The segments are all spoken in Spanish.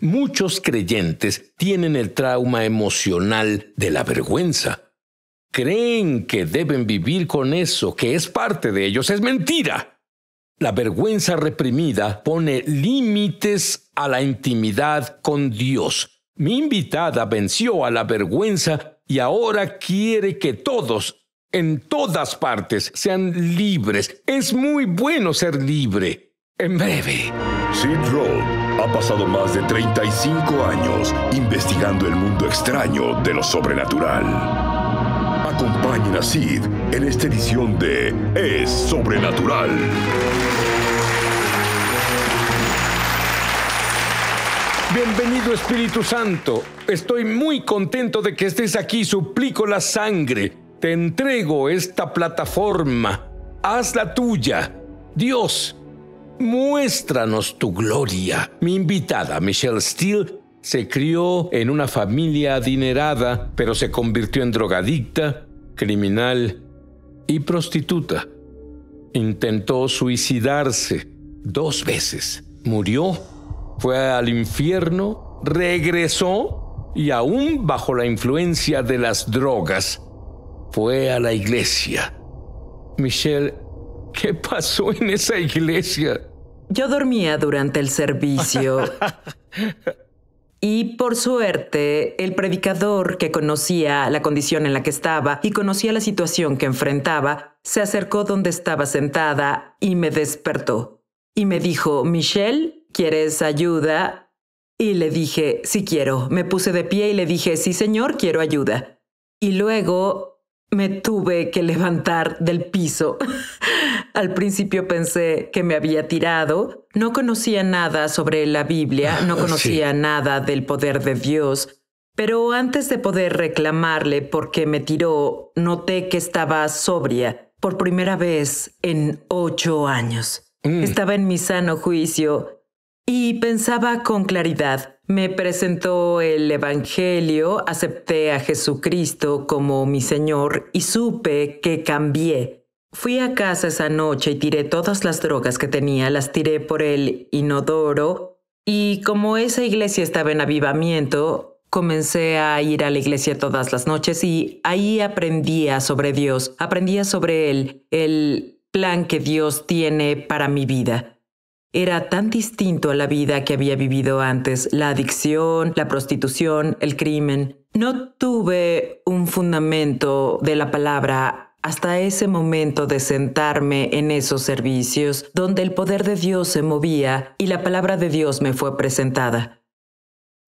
Muchos creyentes tienen el trauma emocional de la vergüenza. Creen que deben vivir con eso, que es parte de ellos. Es mentira. La vergüenza reprimida pone límites a la intimidad con Dios. Mi invitada venció a la vergüenza y ahora quiere que todos, en todas partes, sean libres. Es muy bueno ser libre. En breve pasado más de 35 años investigando el mundo extraño de lo sobrenatural. Acompañen a Sid en esta edición de Es Sobrenatural. Bienvenido Espíritu Santo. Estoy muy contento de que estés aquí. Suplico la sangre. Te entrego esta plataforma. Haz la tuya. Dios, muéstranos tu gloria. Mi invitada, Michelle Steele, se crió en una familia adinerada, pero se convirtió en drogadicta, criminal y prostituta. Intentó suicidarse dos veces, murió, fue al infierno, regresó y aún bajo la influencia de las drogas, fue a la iglesia. Michelle, ¿qué pasó en esa iglesia? Yo dormía durante el servicio. Y por suerte, el predicador que conocía la condición en la que estaba y conocía la situación que enfrentaba, se acercó donde estaba sentada y me despertó. Y me dijo, Michelle, ¿quieres ayuda? Y le dije, sí quiero. Me puse de pie y le dije, sí señor, quiero ayuda. Y luego me tuve que levantar del piso. Al principio pensé que me había tirado. No conocía nada sobre la Biblia, ah, no conocía nada del poder de Dios. Pero antes de poder reclamarle por qué me tiró, noté que estaba sobria por primera vez en ocho años. Mm. Estaba en mi sano juicio y pensaba con claridad. Me presentó el Evangelio, acepté a Jesucristo como mi Señor y supe que cambié. Fui a casa esa noche y tiré todas las drogas que tenía, las tiré por el inodoro y como esa iglesia estaba en avivamiento, comencé a ir a la iglesia todas las noches y ahí aprendía sobre Dios, aprendía sobre Él, el plan que Dios tiene para mi vida era tan distinto a la vida que había vivido antes, la adicción, la prostitución, el crimen. No tuve un fundamento de la palabra hasta ese momento de sentarme en esos servicios donde el poder de Dios se movía y la palabra de Dios me fue presentada.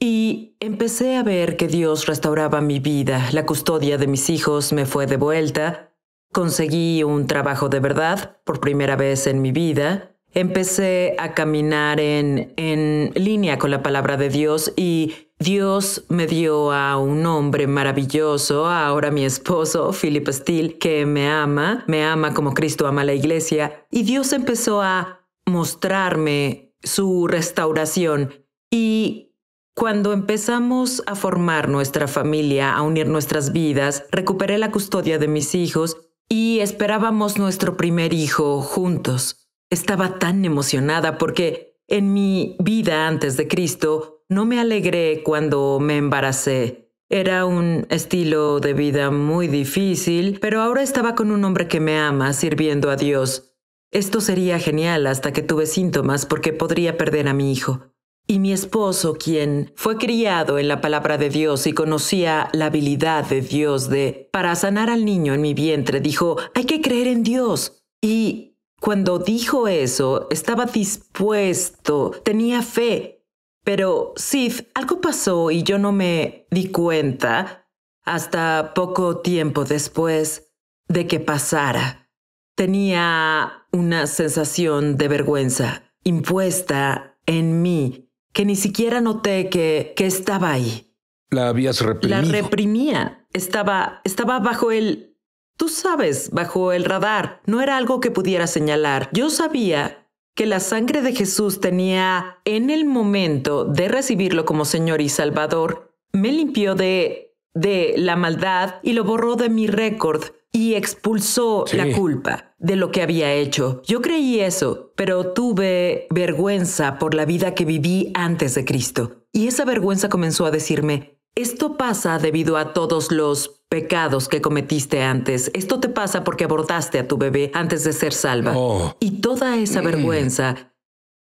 Y empecé a ver que Dios restauraba mi vida, la custodia de mis hijos me fue devuelta, conseguí un trabajo de verdad por primera vez en mi vida, empecé a caminar en, en línea con la palabra de Dios y Dios me dio a un hombre maravilloso, ahora mi esposo, Philip Steele, que me ama, me ama como Cristo ama la iglesia, y Dios empezó a mostrarme su restauración. Y cuando empezamos a formar nuestra familia, a unir nuestras vidas, recuperé la custodia de mis hijos y esperábamos nuestro primer hijo juntos. Estaba tan emocionada porque en mi vida antes de Cristo no me alegré cuando me embaracé. Era un estilo de vida muy difícil, pero ahora estaba con un hombre que me ama, sirviendo a Dios. Esto sería genial hasta que tuve síntomas porque podría perder a mi hijo. Y mi esposo, quien fue criado en la palabra de Dios y conocía la habilidad de Dios de para sanar al niño en mi vientre, dijo, hay que creer en Dios. Y cuando dijo eso, estaba dispuesto, tenía fe. Pero, Sif, algo pasó y yo no me di cuenta hasta poco tiempo después de que pasara. Tenía una sensación de vergüenza impuesta en mí que ni siquiera noté que, estaba ahí. La habías reprimido. La reprimía. Estaba, estaba bajo el Tú sabes, bajo el radar, no era algo que pudiera señalar. Yo sabía que la sangre de Jesús tenía, en el momento de recibirlo como Señor y Salvador, me limpió de, de la maldad y lo borró de mi récord y expulsó la culpa de lo que había hecho. Yo creí eso, pero tuve vergüenza por la vida que viví antes de Cristo. Y esa vergüenza comenzó a decirme, esto pasa debido a todos los pecados que cometiste antes. Esto te pasa porque abortaste a tu bebé antes de ser salva. Oh. Y toda esa mm. vergüenza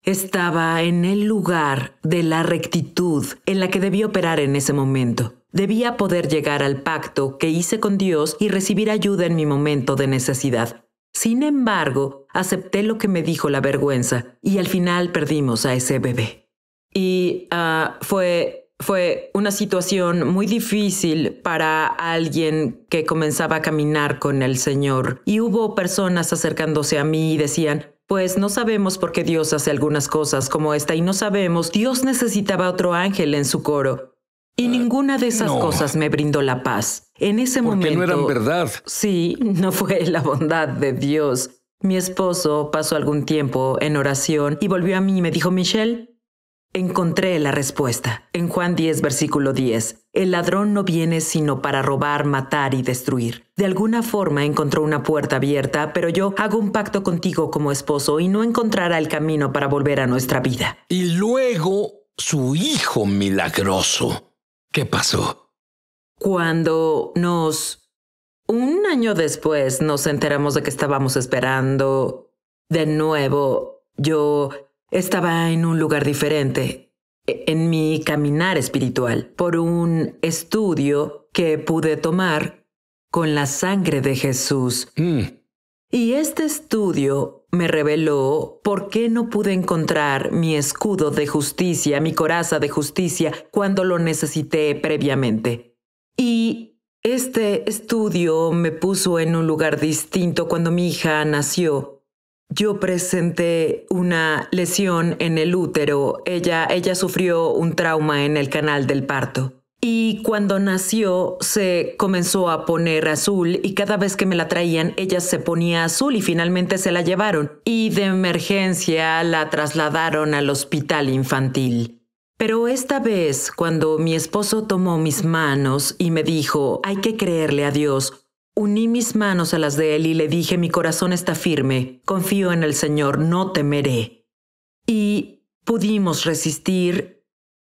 estaba en el lugar de la rectitud en la que debía operar en ese momento. Debía poder llegar al pacto que hice con Dios y recibir ayuda en mi momento de necesidad. Sin embargo, acepté lo que me dijo la vergüenza y al final perdimos a ese bebé. Y ah, fue fue una situación muy difícil para alguien que comenzaba a caminar con el Señor. Y hubo personas acercándose a mí y decían, pues no sabemos por qué Dios hace algunas cosas como esta y no sabemos, Dios necesitaba otro ángel en su coro. Y ninguna de esas cosas me brindó la paz. En ese Porque momento... no eran verdad. Sí, no fue la bondad de Dios. Mi esposo pasó algún tiempo en oración y volvió a mí y me dijo, Michelle, Encontré la respuesta. En Juan 10, versículo 10, el ladrón no viene sino para robar, matar y destruir. De alguna forma encontró una puerta abierta, pero yo hago un pacto contigo como esposo y no encontrará el camino para volver a nuestra vida. Y luego su hijo milagroso. ¿Qué pasó? Cuando nos... Un año después nos enteramos de que estábamos esperando. De nuevo, yo estaba en un lugar diferente, e-, en mi caminar espiritual, por un estudio que pude tomar con la sangre de Jesús. Mm. Y este estudio me reveló por qué no pude encontrar mi escudo de justicia, mi coraza de justicia, cuando lo necesité previamente. Y este estudio me puso en un lugar distinto cuando mi hija nació yo presenté una lesión en el útero. Ella, ella sufrió un trauma en el canal del parto. Y cuando nació se comenzó a poner azul y cada vez que me la traían ella se ponía azul y finalmente se la llevaron y de emergencia la trasladaron al hospital infantil. Pero esta vez, cuando mi esposo tomó mis manos y me dijo, hay que creerle a Dios, Uní mis manos a las de él y le dije, mi corazón está firme, confío en el Señor, no temeré. Y pudimos resistir.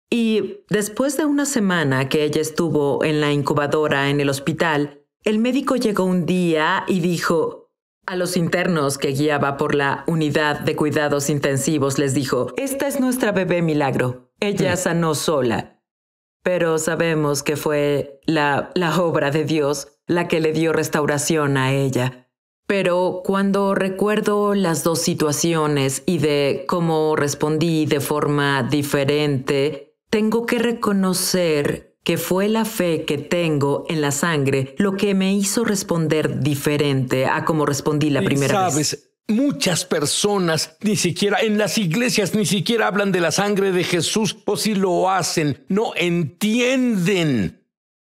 Y después de una semana que ella estuvo en la incubadora en el hospital, el médico llegó un día y dijo, a los internos que guiaba por la unidad de cuidados intensivos les dijo, esta es nuestra bebé milagro, ella mm. sanó sola. Pero sabemos que fue la, la obra de Dios la que le dio restauración a ella. Pero cuando recuerdo las dos situaciones y de cómo respondí de forma diferente, tengo que reconocer que fue la fe que tengo en la sangre lo que me hizo responder diferente a cómo respondí la primera ¿Sabes? vez. Muchas personas ni siquiera en las iglesias ni siquiera hablan de la sangre de Jesús o si lo hacen, no entienden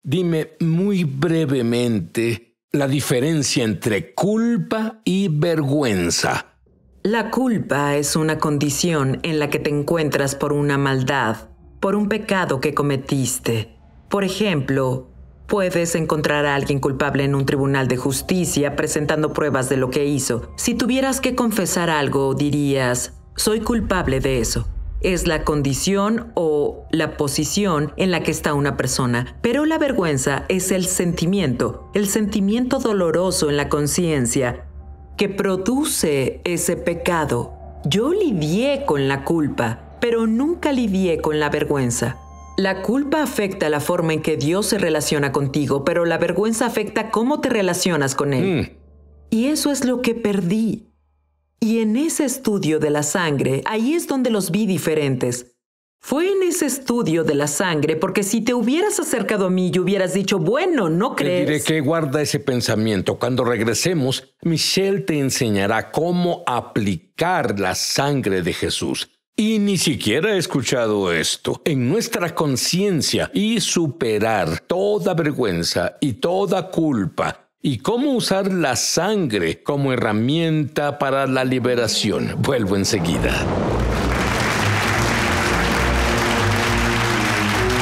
Dime muy brevemente la diferencia entre culpa y vergüenza. La culpa es una condición en la que te encuentras por una maldad, por un pecado que cometiste. Por ejemplo, Puedes encontrar a alguien culpable en un tribunal de justicia presentando pruebas de lo que hizo. Si tuvieras que confesar algo, dirías, soy culpable de eso es la condición o la posición en la que está una persona, pero la vergüenza es el sentimiento, el sentimiento doloroso en la conciencia que produce ese pecado. Yo lidié con la culpa, pero nunca lidié con la vergüenza. La culpa afecta la forma en que Dios se relaciona contigo, pero la vergüenza afecta cómo te relacionas con Él. Mm. Y eso es lo que perdí. Y en ese estudio de la sangre, ahí es donde los vi diferentes. Fue en ese estudio de la sangre, porque si te hubieras acercado a mí y hubieras dicho, bueno, no crees. Te diré que guarda ese pensamiento. Cuando regresemos, Michelle te enseñará cómo aplicar la sangre de Jesús. Y ni siquiera he escuchado esto. En nuestra conciencia y superar toda vergüenza y toda culpa y cómo usar la sangre como herramienta para la liberación. Vuelvo enseguida.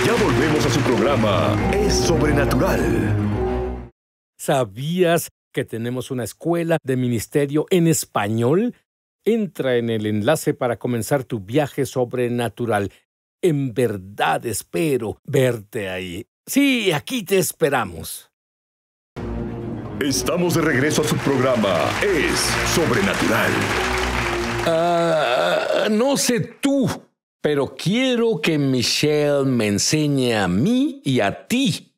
Ya volvemos a su programa. Es sobrenatural. ¿Sabías que tenemos una escuela de ministerio en español? Entra en el enlace para comenzar tu viaje sobrenatural. En verdad espero verte ahí. Sí, aquí te esperamos. Estamos de regreso a su programa. Es sobrenatural. Ah, no sé tú, pero quiero que Michelle me enseñe a mí y a ti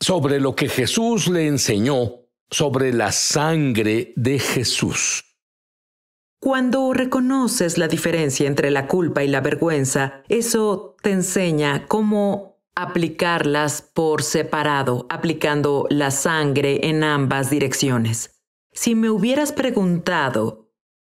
sobre lo que Jesús le enseñó sobre la sangre de Jesús. Cuando reconoces la diferencia entre la culpa y la vergüenza, eso te enseña cómo aplicarlas por separado, aplicando la sangre en ambas direcciones. Si me hubieras preguntado,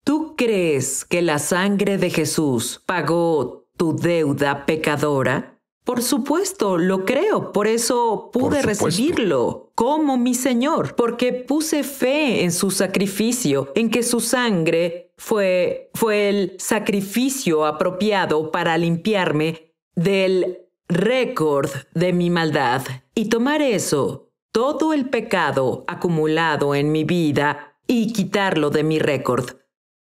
¿tú crees que la sangre de Jesús pagó tu deuda pecadora? Por supuesto, lo creo, por eso pude recibirlo como mi Señor, porque puse fe en su sacrificio, en que su sangre fue, fue el sacrificio apropiado para limpiarme del récord de mi maldad y tomar eso, todo el pecado acumulado en mi vida y quitarlo de mi récord.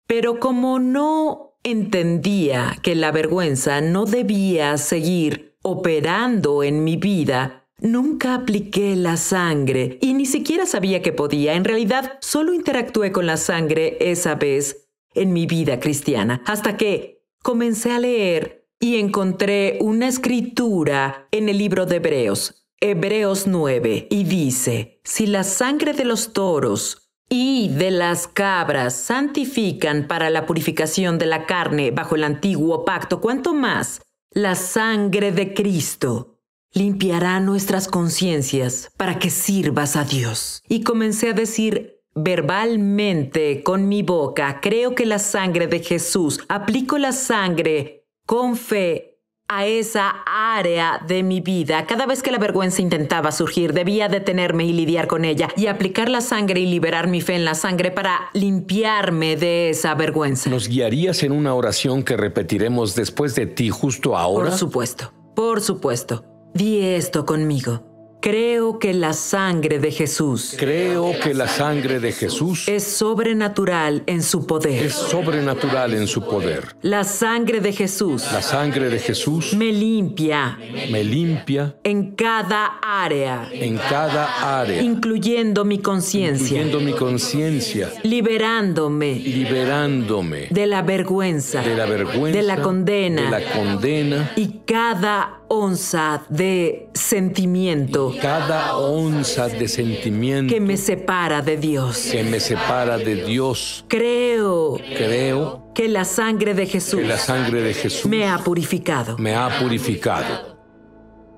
Pero como no entendía que la vergüenza no debía seguir operando en mi vida, Nunca apliqué la sangre y ni siquiera sabía que podía. En realidad, solo interactué con la sangre esa vez en mi vida cristiana, hasta que comencé a leer y encontré una escritura en el libro de Hebreos, Hebreos 9, y dice, si la sangre de los toros y de las cabras santifican para la purificación de la carne bajo el antiguo pacto, ¿cuánto más? La sangre de Cristo limpiará nuestras conciencias para que sirvas a Dios. Y comencé a decir verbalmente con mi boca, creo que la sangre de Jesús, aplico la sangre con fe a esa área de mi vida. Cada vez que la vergüenza intentaba surgir, debía detenerme y lidiar con ella y aplicar la sangre y liberar mi fe en la sangre para limpiarme de esa vergüenza. ¿Nos guiarías en una oración que repetiremos después de ti justo ahora? Por supuesto, por supuesto. Di esto conmigo. Creo que la sangre de Jesús. Creo que la sangre de Jesús es sobrenatural en su poder. Es sobrenatural en su poder. La sangre de Jesús. La sangre de Jesús me limpia. Me limpia en cada área. En cada área. Incluyendo mi conciencia. Incluyendo mi conciencia. Liberándome. Liberándome de la vergüenza. De la vergüenza. De la condena. De la condena. Y cada onza de sentimiento. Cada onza de sentimiento. Que me separa de Dios. Que me separa de Dios. Creo. Creo. Que la sangre de Jesús. la sangre de Jesús. Me ha purificado. Me ha purificado.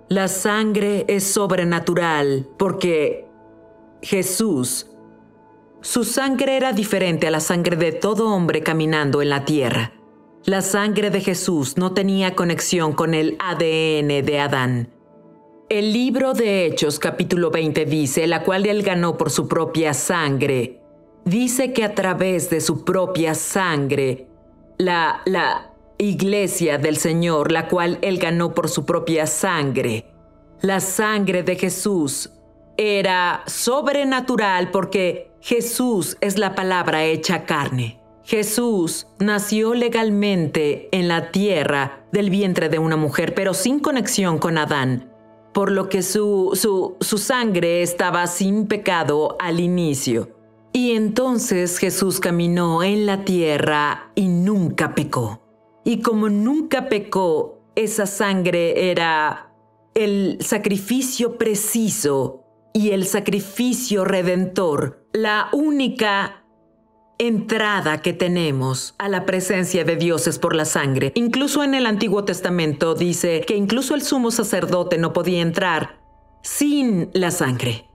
La sangre es sobrenatural porque Jesús, su sangre era diferente a la sangre de todo hombre caminando en la tierra. La sangre de Jesús no tenía conexión con el ADN de Adán. El libro de Hechos capítulo 20 dice, la cual él ganó por su propia sangre. Dice que a través de su propia sangre, la, la iglesia del Señor, la cual él ganó por su propia sangre, la sangre de Jesús era sobrenatural porque Jesús es la palabra hecha carne. Jesús nació legalmente en la tierra del vientre de una mujer, pero sin conexión con Adán, por lo que su, sangre estaba sin pecado al inicio. Y entonces Jesús caminó en la tierra y nunca pecó. Y como nunca pecó, esa sangre era el sacrificio preciso y el sacrificio redentor, la única entrada que tenemos a la presencia de Dios es por la sangre. Incluso en el Antiguo Testamento dice que incluso el sumo sacerdote no podía entrar sin la sangre.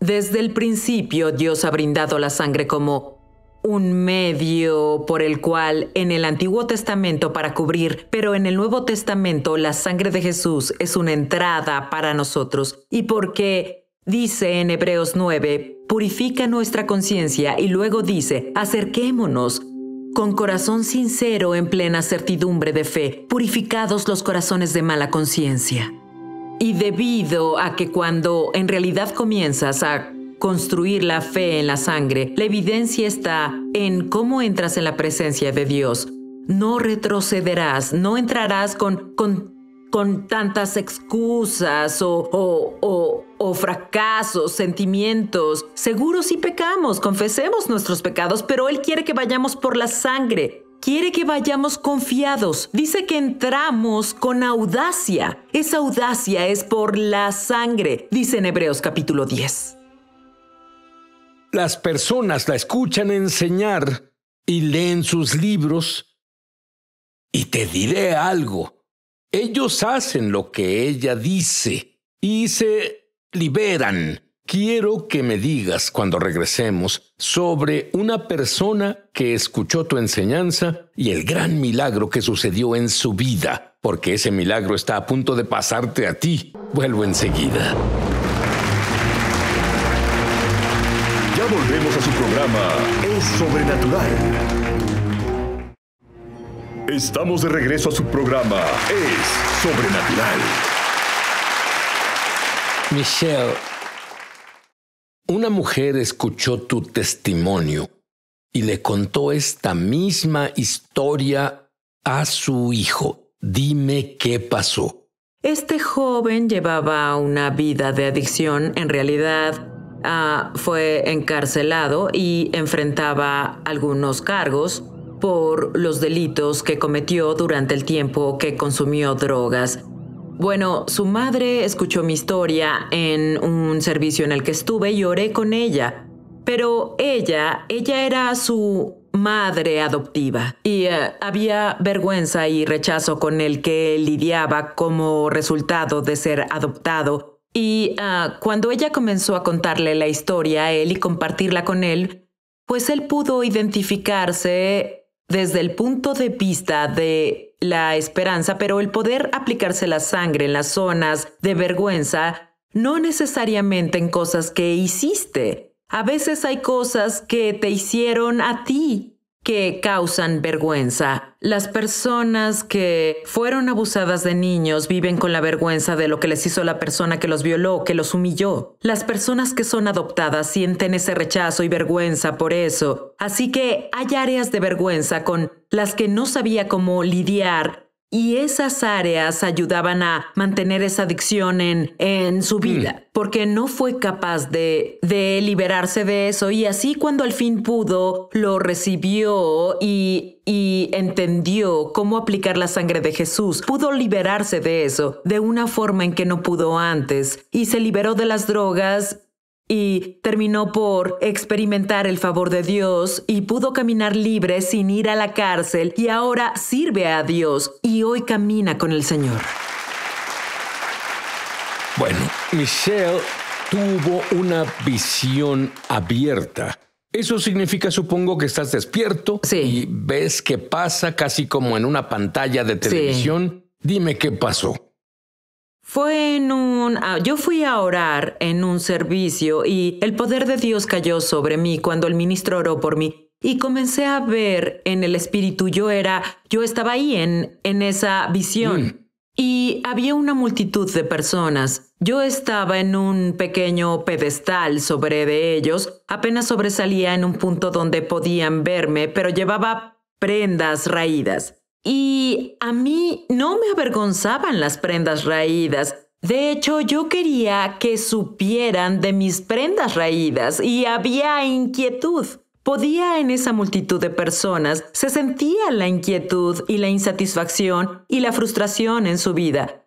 Desde el principio Dios ha brindado la sangre como un medio por el cual en el Antiguo Testamento para cubrir, pero en el Nuevo Testamento la sangre de Jesús es una entrada para nosotros. Y porque dice en Hebreos 9, purifica nuestra conciencia y luego dice, acerquémonos con corazón sincero en plena certidumbre de fe, purificados los corazones de mala conciencia. Y debido a que cuando en realidad comienzas a construir la fe en la sangre, la evidencia está en cómo entras en la presencia de Dios. No retrocederás, no entrarás con, con, tantas excusas o, o o fracasos, sentimientos. Seguro si pecamos, confesemos nuestros pecados, pero Él quiere que vayamos por la sangre. Quiere que vayamos confiados. Dice que entramos con audacia. Esa audacia es por la sangre, dice en Hebreos capítulo 10. Las personas la escuchan enseñar y leen sus libros. Y te diré algo. Ellos hacen lo que ella dice y se liberan. Quiero que me digas cuando regresemos sobre una persona que escuchó tu enseñanza y el gran milagro que sucedió en su vida, porque ese milagro está a punto de pasarte a ti. Vuelvo enseguida. Ya volvemos a su programa Es Sobrenatural. Estamos de regreso a su programa Es Sobrenatural. Michelle, una mujer escuchó tu testimonio y le contó esta misma historia a su hijo. Dime qué pasó. Este joven llevaba una vida de adicción. En realidad, ah, fue encarcelado y enfrentaba algunos cargos por los delitos que cometió durante el tiempo que consumió drogas. Bueno, su madre escuchó mi historia en un servicio en el que estuve y oré con ella. Pero ella, ella era su madre adoptiva y eh, había vergüenza y rechazo con el que lidiaba como resultado de ser adoptado. Y eh, cuando ella comenzó a contarle la historia a él y compartirla con él, pues él pudo identificarse desde el punto de vista de la esperanza, pero el poder aplicarse la sangre en las zonas de vergüenza, no necesariamente en cosas que hiciste. A veces hay cosas que te hicieron a ti que causan vergüenza. Las personas que fueron abusadas de niños viven con la vergüenza de lo que les hizo la persona que los violó, que los humilló. Las personas que son adoptadas sienten ese rechazo y vergüenza por eso. Así que hay áreas de vergüenza con las que no sabía cómo lidiar y esas áreas ayudaban a mantener esa adicción en, en su mm. vida, porque no fue capaz de, de liberarse de eso. Y así cuando al fin pudo, lo recibió y, y entendió cómo aplicar la sangre de Jesús. Pudo liberarse de eso de una forma en que no pudo antes. Y se liberó de las drogas y terminó por experimentar el favor de Dios y pudo caminar libre sin ir a la cárcel y ahora sirve a Dios y hoy camina con el Señor. Bueno, Michelle tuvo una visión abierta. Eso significa, supongo, que estás despierto y ves que pasa casi como en una pantalla de televisión. Dime qué pasó. Fue en un... Ah, yo fui a orar en un servicio y el poder de Dios cayó sobre mí cuando el ministro oró por mí y comencé a ver en el espíritu. Yo era... Yo estaba ahí en, esa visión. Mm. Y había una multitud de personas. Yo estaba en un pequeño pedestal sobre de ellos, apenas sobresalía en un punto donde podían verme, pero llevaba prendas raídas. Y a mí no me avergonzaban las prendas raídas. De hecho, yo quería que supieran de mis prendas raídas y había inquietud. Podía en esa multitud de personas, se sentía la inquietud y la insatisfacción y la frustración en su vida.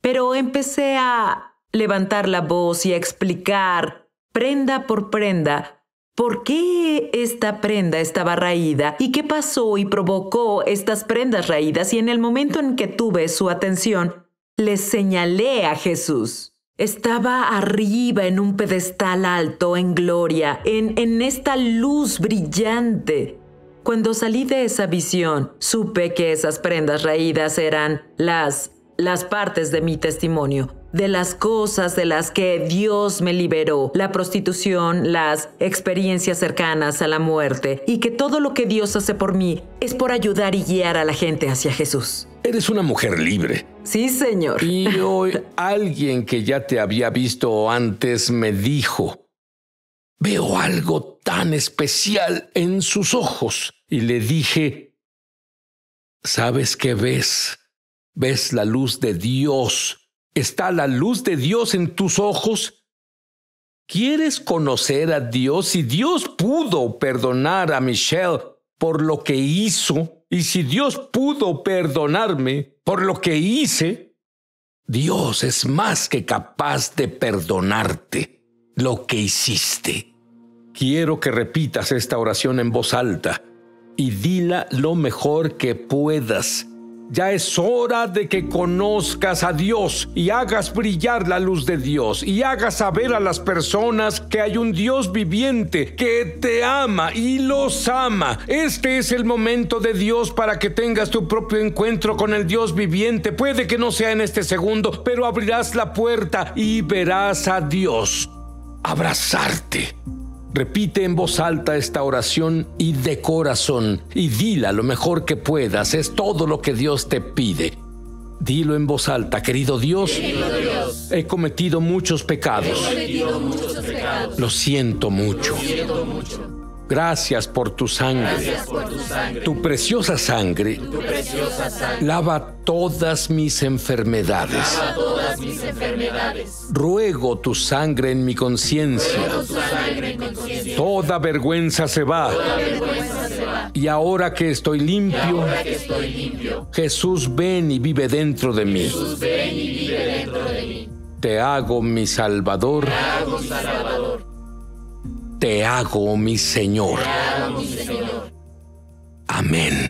Pero empecé a levantar la voz y a explicar, prenda por prenda, ¿Por qué esta prenda estaba raída? ¿Y qué pasó y provocó estas prendas raídas? Y en el momento en que tuve su atención, le señalé a Jesús. Estaba arriba en un pedestal alto, en gloria, en, en esta luz brillante. Cuando salí de esa visión, supe que esas prendas raídas eran las, las partes de mi testimonio, de las cosas de las que Dios me liberó, la prostitución, las experiencias cercanas a la muerte, y que todo lo que Dios hace por mí es por ayudar y guiar a la gente hacia Jesús. Eres una mujer libre. Sí, señor. Y hoy alguien que ya te había visto antes me dijo, veo algo tan especial en sus ojos. Y le dije, ¿sabes qué ves? Ves la luz de Dios está la luz de Dios en tus ojos, ¿quieres conocer a Dios? Si Dios pudo perdonar a Michelle por lo que hizo, y si Dios pudo perdonarme por lo que hice, Dios es más que capaz de perdonarte lo que hiciste. Quiero que repitas esta oración en voz alta y dila lo mejor que puedas ya es hora de que conozcas a Dios y hagas brillar la luz de Dios y hagas saber a las personas que hay un Dios viviente que te ama y los ama. Este es el momento de Dios para que tengas tu propio encuentro con el Dios viviente. Puede que no sea en este segundo, pero abrirás la puerta y verás a Dios abrazarte. Repite en voz alta esta oración y de corazón, y dila lo mejor que puedas, es todo lo que Dios te pide. Dilo en voz alta, querido Dios, he, cometido muchos pecados. Lo siento mucho. Lo siento mucho. Gracias por tu sangre. tu, preciosa sangre. Lava todas mis enfermedades. Ruego tu sangre en mi conciencia. Toda, vergüenza se va. Y ahora que estoy limpio, Jesús, ven y vive dentro de mí. Te hago mi Salvador te hago mi Señor. Te hago, mi Señor. Amén.